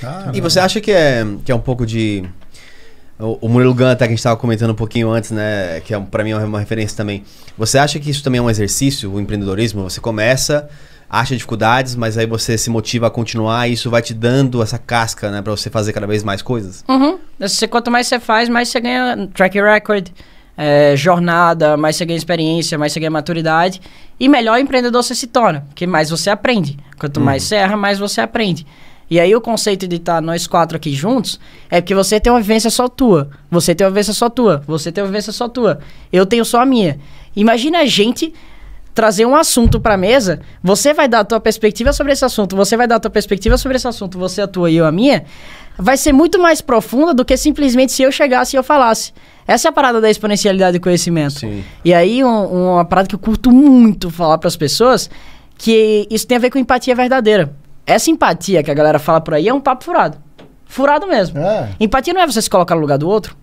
Caramba. E você acha que é, que é um pouco de. O, o Murilo Gun, até que a gente estava comentando um pouquinho antes, né? Que é, para mim é uma referência também. Você acha que isso também é um exercício, o empreendedorismo? Você começa, acha dificuldades, mas aí você se motiva a continuar e isso vai te dando essa casca, né? Para você fazer cada vez mais coisas? Uhum. Você, quanto mais você faz, mais você ganha track record. É, jornada, mais você ganha experiência, mais você ganha maturidade e melhor empreendedor você se torna, porque mais você aprende. Quanto mais uhum. você erra, mais você aprende. E aí o conceito de estar tá nós quatro aqui juntos é porque você tem uma vivência só tua, você tem uma vivência só tua, você tem uma vivência só tua, eu tenho só a minha. Imagina a gente trazer um assunto para mesa, você vai dar a tua perspectiva sobre esse assunto, você vai dar a tua perspectiva sobre esse assunto, você a tua e eu a minha, vai ser muito mais profunda do que simplesmente se eu chegasse e eu falasse. Essa é a parada da exponencialidade do conhecimento. Sim. E aí um, uma parada que eu curto muito falar para as pessoas, que isso tem a ver com empatia verdadeira. Essa empatia que a galera fala por aí é um papo furado. Furado mesmo. É. Empatia não é você se colocar no lugar do outro.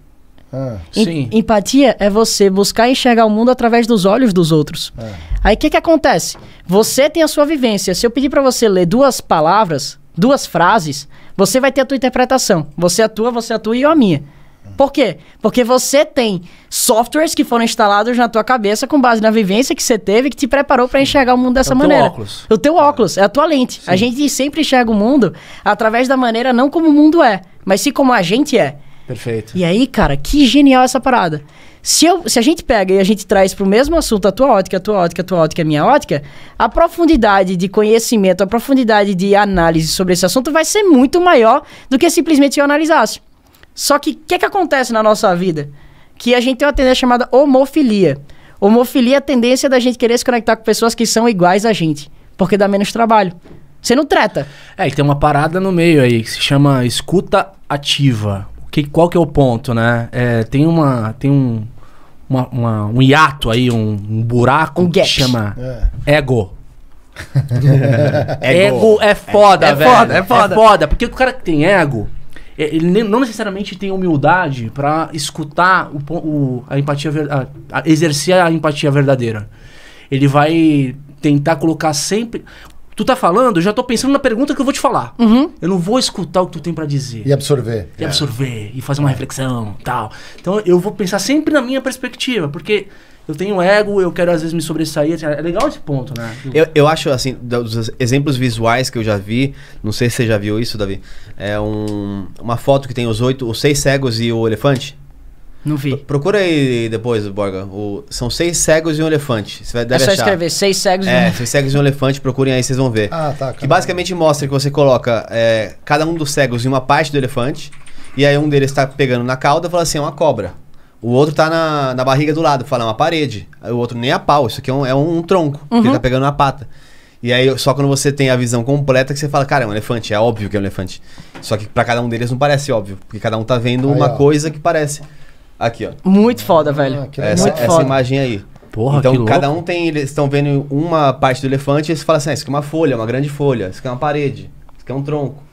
É. Sim. em, empatia é você buscar enxergar o mundo através dos olhos dos outros. É. Aí o que, que acontece? Você tem a sua vivência. Se eu pedir para você ler duas palavras, duas frases, você vai ter a tua interpretação. Você atua, é você atua é e eu a minha. Por quê? Porque você tem softwares que foram instalados na tua cabeça com base na vivência que você teve que te preparou para enxergar o mundo dessa é o maneira. Teu óculos. O teu óculos, é a tua lente. Sim. A gente sempre enxerga o mundo através da maneira não como o mundo é, mas sim como a gente é. Perfeito. E aí, cara, que genial essa parada. Se, eu, se a gente pega e a gente traz para o mesmo assunto a tua ótica, a tua ótica, a tua ótica, a minha ótica, a profundidade de conhecimento, a profundidade de análise sobre esse assunto vai ser muito maior do que simplesmente eu analisasse. Só que o que, que acontece na nossa vida? Que a gente tem uma tendência chamada homofilia. Homofilia é a tendência da gente querer se conectar com pessoas que são iguais a gente, porque dá menos trabalho. Você não treta. É, tem uma parada no meio aí que se chama escuta ativa. Que, qual que é o ponto, né? É, tem uma, tem um, uma, uma, um hiato aí, um, um buraco um que chama é. ego. Ego. Ego é foda, é, velho. Foda, é foda. É foda, porque o cara que tem ego, é, ele não necessariamente tem humildade para escutar o, o, a empatia a, a exercer a empatia verdadeira. Ele vai tentar colocar sempre tu tá falando, eu já tô pensando na pergunta que eu vou te falar. Uhum. Eu não vou escutar o que tu tem para dizer. E absorver. E é. absorver, e fazer uma reflexão, tal. Então eu vou pensar sempre na minha perspectiva, porque eu tenho ego, eu quero às vezes me sobressair. Assim, é legal esse ponto, né? Eu, eu acho, assim, dos exemplos visuais que eu já vi, não sei se você já viu isso, Davi, é um, uma foto que tem os oito, os seis cegos e o elefante. Não vi. P procura aí depois, Borga. O, são seis cegos e um elefante. Você vai, é deve é só achar. escrever seis cegos e é, um elefante. seis cegos e um elefante. Procurem aí, vocês vão ver. Ah, tá. Que basicamente mostra que você coloca é, cada um dos cegos em uma parte do elefante. E aí um deles está pegando na cauda e fala assim, é uma cobra. O outro tá na, na barriga do lado, fala, é uma parede. o outro nem a pau, isso aqui é um, é um, tronco, uhum. que ele uhum. tá pegando na pata. E aí, só quando você tem a visão completa que você fala, cara, é um elefante, é óbvio que é um elefante. Só que para cada um deles não parece óbvio, porque cada um tá vendo aí, uma ó. coisa que parece. Aqui, ó. Muito foda, ah, velho. Ah, essa, Muito essa imagem aí. Porra, então, cada um tem. Eles estão vendo uma parte do elefante e eles falam assim: ah, isso aqui é uma folha, uma grande folha, isso aqui é uma parede, isso aqui é um tronco.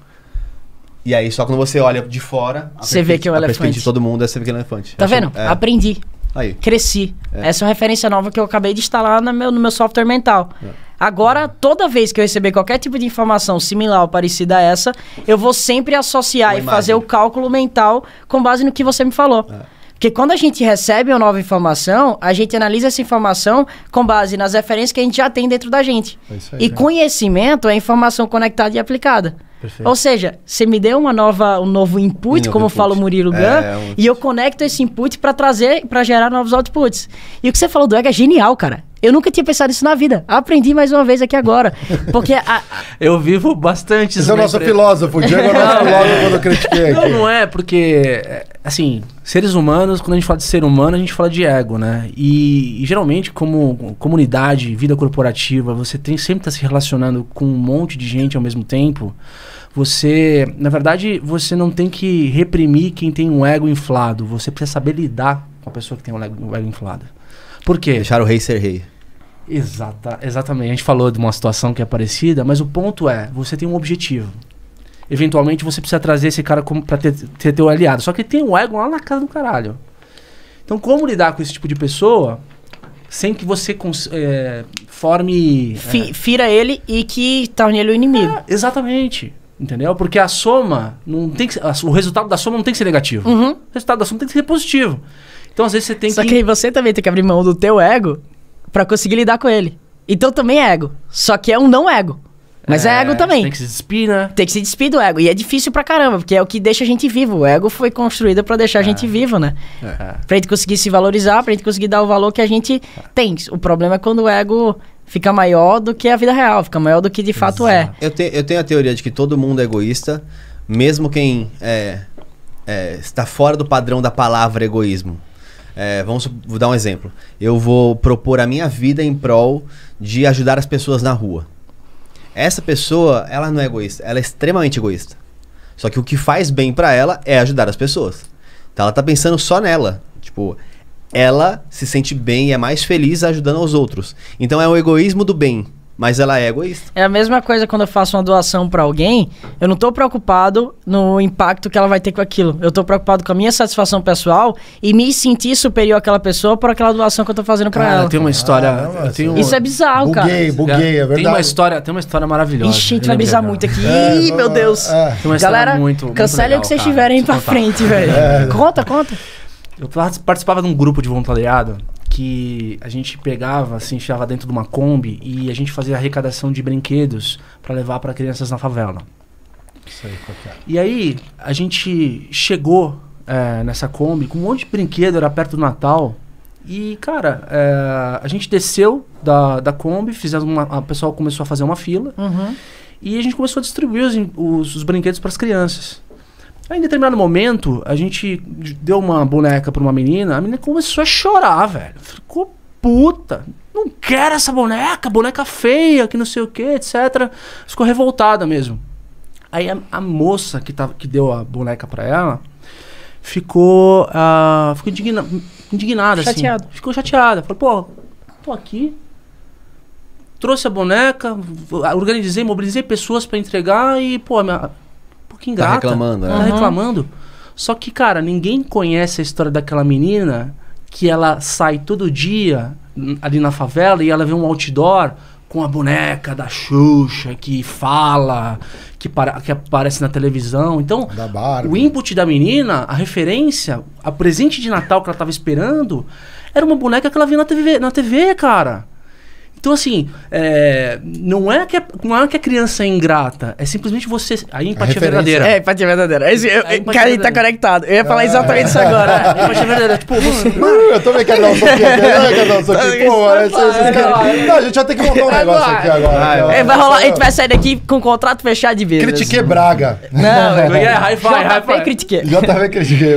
E aí, só quando você olha de fora, você vê que é um elefante. de todo mundo, é você vê que é um elefante. Tá vendo? É. Aprendi. Aí. Cresci. É. Essa é uma referência nova que eu acabei de instalar no meu, no meu software mental. É. Agora, toda vez que eu receber qualquer tipo de informação similar ou parecida a essa, eu vou sempre associar uma e imagem. fazer o cálculo mental com base no que você me falou. É. Porque quando a gente recebe uma nova informação, a gente analisa essa informação com base nas referências que a gente já tem dentro da gente. É aí, e né? conhecimento é informação conectada e aplicada. Perfeito. Ou seja, você me deu uma nova, um novo input, como input. fala o Murilo é, Gun, é, um... e eu conecto esse input para trazer, para gerar novos outputs. E o que você falou do ego é genial, cara. Eu nunca tinha pensado isso na vida. Aprendi mais uma vez aqui agora. Porque a... Eu vivo bastante... Você é o nosso empresa. filósofo. O Diego é o nosso filósofo quando eu critiquei aqui. Não, não é, porque... É, assim, Seres humanos, quando a gente fala de ser humano, a gente fala de ego, né? E, e geralmente, como comunidade, vida corporativa, você tem, sempre está se relacionando com um monte de gente ao mesmo tempo. Você, na verdade, você não tem que reprimir quem tem um ego inflado. Você precisa saber lidar com a pessoa que tem um ego, um ego inflado. Por quê? Deixar o rei ser rei. Exata, exatamente. A gente falou de uma situação que é parecida, mas o ponto é, você tem um objetivo eventualmente você precisa trazer esse cara para pra ter, ter teu aliado. Só que ele tem um ego lá na casa do caralho. Então, como lidar com esse tipo de pessoa sem que você é, forme. é, fira ele e que torne ele o inimigo. É, exatamente. Entendeu? Porque a soma não tem que, O resultado da soma não tem que ser negativo. Uhum. O resultado da soma tem que ser positivo. Então, às vezes, você tem Só que. Só que você também tem que abrir mão do teu ego para conseguir lidar com ele. Então também é ego. Só que é um não ego. Mas é, é ego também. Tem que se despir, né? Tem que se despir do ego. E é difícil pra caramba, porque é o que deixa a gente vivo. O ego foi construído para deixar é. a gente é. vivo, né? É. é. Pra gente conseguir se valorizar, pra gente conseguir dar o valor que a gente tem. O problema é quando o ego fica maior do que a vida real, fica maior do que de fato é. Eu, te, eu tenho a teoria de que todo mundo é egoísta, mesmo quem é, é está fora do padrão da palavra egoísmo. É, vamos vou dar um exemplo. Eu vou propor a minha vida em prol de ajudar as pessoas na rua. Essa pessoa, ela não é egoísta, ela é extremamente egoísta. Só que o que faz bem para ela é ajudar as pessoas. Então ela tá pensando só nela. Tipo, ela se sente bem e é mais feliz ajudando aos outros. Então é o egoísmo do bem mas ela é egoísta. É a mesma coisa quando eu faço uma doação para alguém, eu não tô preocupado no impacto que ela vai ter com aquilo. Eu tô preocupado com a minha satisfação pessoal e me sentir superior àquela pessoa por aquela doação que eu tô fazendo para ela. Tem uma história, ah, tenho... isso é bizarro, buguei, cara. Buguei, buguei, é verdade. Tem uma história, tem uma história maravilhosa. Ixi, a gente vai brisar muito aqui. É, Ih, meu Deus. É. Tem uma Galera, muito, muito cancela o que vocês tiverem para frente, velho. É. Conta, conta. Eu participava de um grupo de voluntariado que a gente pegava, assim, enfiava dentro de uma Kombi e a gente fazia arrecadação de brinquedos para levar para crianças na favela. aí, qualquer. É? E aí a gente chegou é, nessa Kombi com um monte de brinquedo, era perto do Natal. E, cara, é, a gente desceu da, da Kombi, fizemos uma, a pessoal começou a fazer uma fila. Uhum. E a gente começou a distribuir os, os, os brinquedos para as crianças. Aí em determinado momento, a gente deu uma boneca pra uma menina, a menina começou a chorar, velho. Ficou puta. Não quero essa boneca, boneca feia, que não sei o que, etc. Ficou revoltada mesmo. Aí a, a, moça que, tava, que deu a boneca pra ela ficou, uh, ficou indigna, indignada, Chateado. assim. Ficou chateada. Falou, pô, tô aqui, trouxe a boneca, organizei, mobilizei pessoas para entregar e, pô, minha, que ingrata. Tá reclamando, né? Tá uhum. reclamando. Só que, cara, ninguém conhece a história daquela menina que ela sai todo dia ali na favela e ela vê um outdoor com a boneca da Xuxa que fala, que, para, que aparece na televisão. Então, o input da menina, a referência, a presente de Natal que ela tava esperando, era uma boneca que ela via na TV, na TV cara. Então, assim, é, não, é que a, é, não é que a criança é ingrata, é simplesmente você. A é empatia é a verdadeira. É, empatia verdadeira. Esse, eu, empatia cara, ele tá conectado. Eu ia falar ah, exatamente é. isso agora. É. empatia verdadeira. Tipo, você. eu também quero dar um soquinho tá aqui. Eu também quero dar um tá tá Não, a gente vai ter que montar um negócio aqui agora. Né? vai rolar, a gente vai sair daqui com o contrato fechado de vez. Critiquei Braga. Não, é high five, high five. JV critiquei. critiquei.